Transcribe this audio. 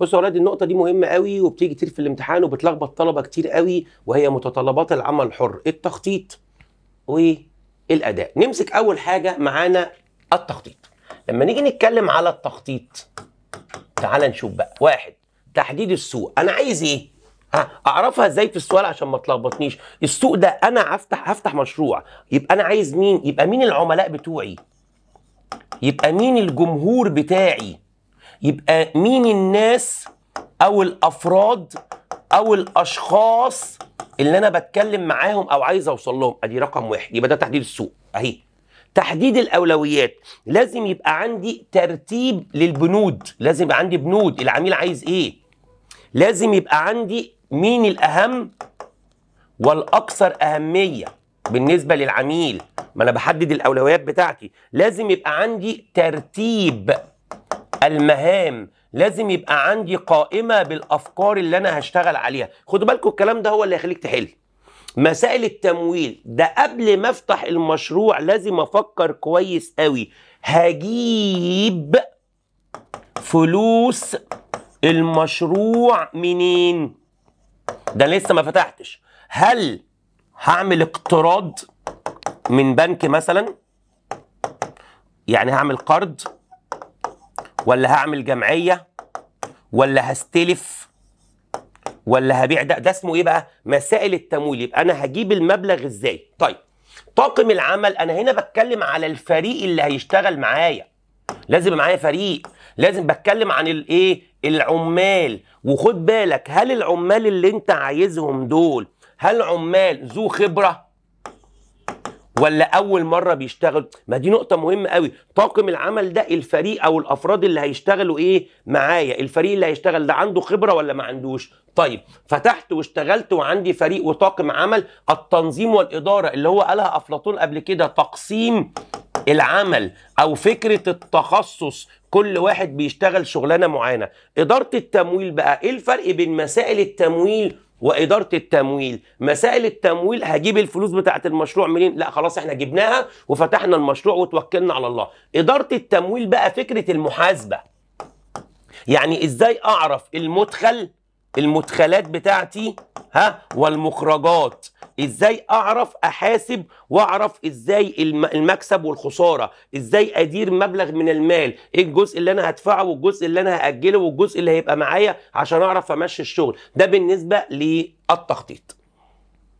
بصوا يا النقطه دي مهمه قوي وبتيجي كتير في الامتحان وبتلخبط طلبه كتير قوي وهي متطلبات العمل الحر التخطيط والاداء نمسك اول حاجه معانا التخطيط لما نيجي نتكلم على التخطيط تعال نشوف بقى واحد تحديد السوق انا عايز ايه اعرفها ازاي في السؤال عشان ما تلخبطنيش السوق ده انا هفتح هفتح مشروع يبقى انا عايز مين يبقى مين العملاء بتوعي يبقى مين الجمهور بتاعي يبقى مين الناس او الافراد او الاشخاص اللي انا بتكلم معاهم او عايز اوصل لهم ادي رقم واحد يبقى ده تحديد السوق اهي تحديد الاولويات لازم يبقى عندي ترتيب للبنود لازم يبقى عندي بنود العميل عايز ايه لازم يبقى عندي مين الاهم والاكثر اهميه بالنسبه للعميل ما انا بحدد الاولويات بتاعتي لازم يبقى عندي ترتيب المهام لازم يبقى عندي قائمه بالافكار اللي انا هشتغل عليها خدوا بالكم الكلام ده هو اللي هيخليك تحل مسائل التمويل ده قبل ما افتح المشروع لازم افكر كويس قوي هجيب فلوس المشروع منين ده لسه ما فتحتش هل هعمل اقتراض من بنك مثلا يعني هعمل قرض ولا هعمل جمعيه ولا هستلف ولا هبيع ده ده اسمه ايه بقى مسائل التمويل يبقى انا هجيب المبلغ ازاي طيب طاقم العمل انا هنا بتكلم على الفريق اللي هيشتغل معايا لازم معايا فريق لازم بتكلم عن الايه العمال وخد بالك هل العمال اللي انت عايزهم دول هل عمال ذو خبره ولا اول مره بيشتغل ما دي نقطه مهمه قوي طاقم العمل ده الفريق او الافراد اللي هيشتغلوا ايه معايا الفريق اللي هيشتغل ده عنده خبره ولا ما عندوش طيب فتحت واشتغلت وعندي فريق وطاقم عمل التنظيم والاداره اللي هو قالها افلاطون قبل كده تقسيم العمل او فكره التخصص كل واحد بيشتغل شغلانه معينه اداره التمويل بقى ايه الفرق بين مسائل التمويل واداره التمويل مسائل التمويل هجيب الفلوس بتاعه المشروع منين لا خلاص احنا جبناها وفتحنا المشروع وتوكلنا على الله اداره التمويل بقى فكره المحاسبه يعني ازاي اعرف المدخل المدخلات بتاعتي ها والمخرجات ازاي اعرف احاسب واعرف ازاي المكسب والخساره ازاي ادير مبلغ من المال ايه الجزء اللي انا هدفعه والجزء اللي انا هاجله والجزء اللي هيبقى معايا عشان اعرف امشي الشغل ده بالنسبه للتخطيط